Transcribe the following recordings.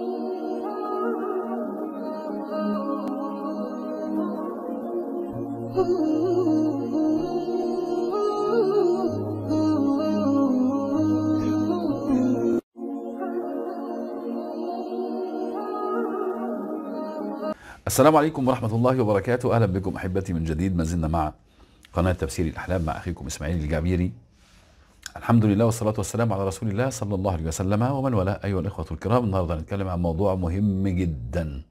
السلام عليكم ورحمة الله وبركاته أهلا بكم أحبتي من جديد ما زلنا مع قناة تفسير الأحلام مع أخيكم إسماعيل الجعبيري الحمد لله والصلاة والسلام على رسول الله صلى الله عليه وسلم ومن والاه أيها الإخوة الكرام النهاردة هنتكلم عن موضوع مهم جدا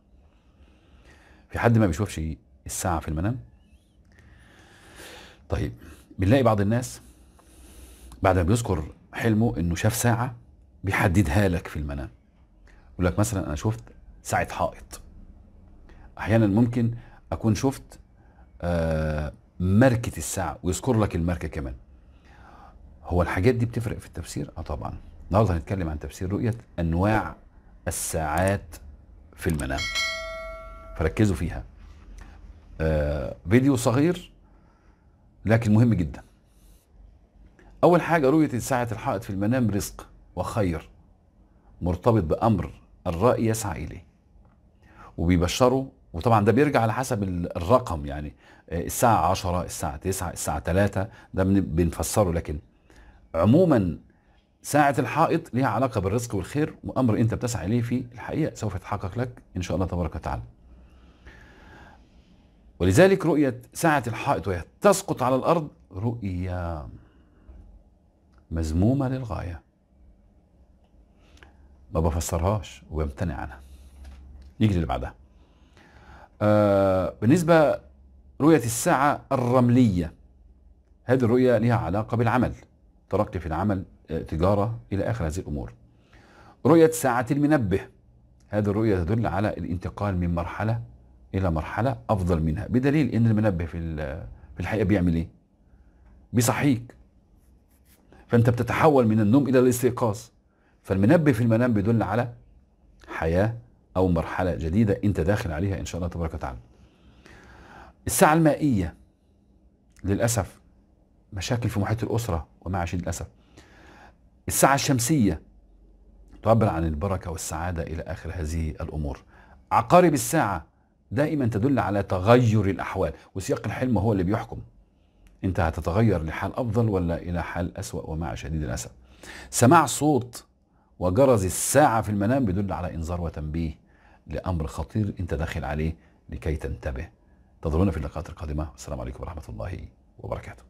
في حد ما بيشوفش الساعة في المنام طيب بنلاقي بعض الناس بعد ما بيذكر حلمه انه شاف ساعة بيحددها لك في المنام يقول لك مثلا انا شفت ساعة حائط احيانا ممكن اكون شفت آه ماركة الساعة ويذكر لك الماركة كمان هو الحاجات دي بتفرق في التفسير؟ اه طبعا. النهارده هنتكلم عن تفسير رؤيه انواع الساعات في المنام. فركزوا فيها. آه فيديو صغير لكن مهم جدا. اول حاجه رؤيه ساعه الحائط في المنام رزق وخير مرتبط بامر الرائي يسعى اليه. وبيبشره وطبعا ده بيرجع على حسب الرقم يعني آه، الساعة 10 الساعة 9 الساعة 3 ده بنفسره لكن عموما ساعة الحائط ليها علاقة بالرزق والخير وأمر أنت بتسعى إليه في الحقيقة سوف يتحقق لك إن شاء الله تبارك وتعالى ولذلك رؤية ساعة الحائط وهي تسقط على الأرض رؤية مذمومة للغاية ما بفسرهاش وبمتنع عنها نيجي اللي بعدها آه بالنسبة رؤية الساعة الرملية هذه الرؤية لها علاقة بالعمل ترقي في العمل آه، تجارة إلى آخر هذه الأمور رؤية ساعة المنبه هذه الرؤية تدل على الانتقال من مرحلة إلى مرحلة أفضل منها بدليل أن المنبه في في الحقيقة بيعمل إيه بيصحيك فأنت بتتحول من النوم إلى الاستيقاظ فالمنبه في المنام بيدل على حياة أو مرحلة جديدة أنت داخل عليها إن شاء الله تبارك وتعالى الساعة المائية للأسف مشاكل في محيط الأسرة ومع شديد الأسف الساعة الشمسية تعبر عن البركة والسعادة إلى آخر هذه الأمور عقارب الساعة دائما تدل على تغير الأحوال وسياق الحلم هو اللي بيحكم أنت هتتغير لحال أفضل ولا إلى حال أسوأ ومع شديد الأسف سماع صوت وجرز الساعة في المنام بيدل على إنذار وتنبيه لأمر خطير أنت داخل عليه لكي تنتبه تنتظرونا في اللقاءات القادمة والسلام عليكم ورحمة الله وبركاته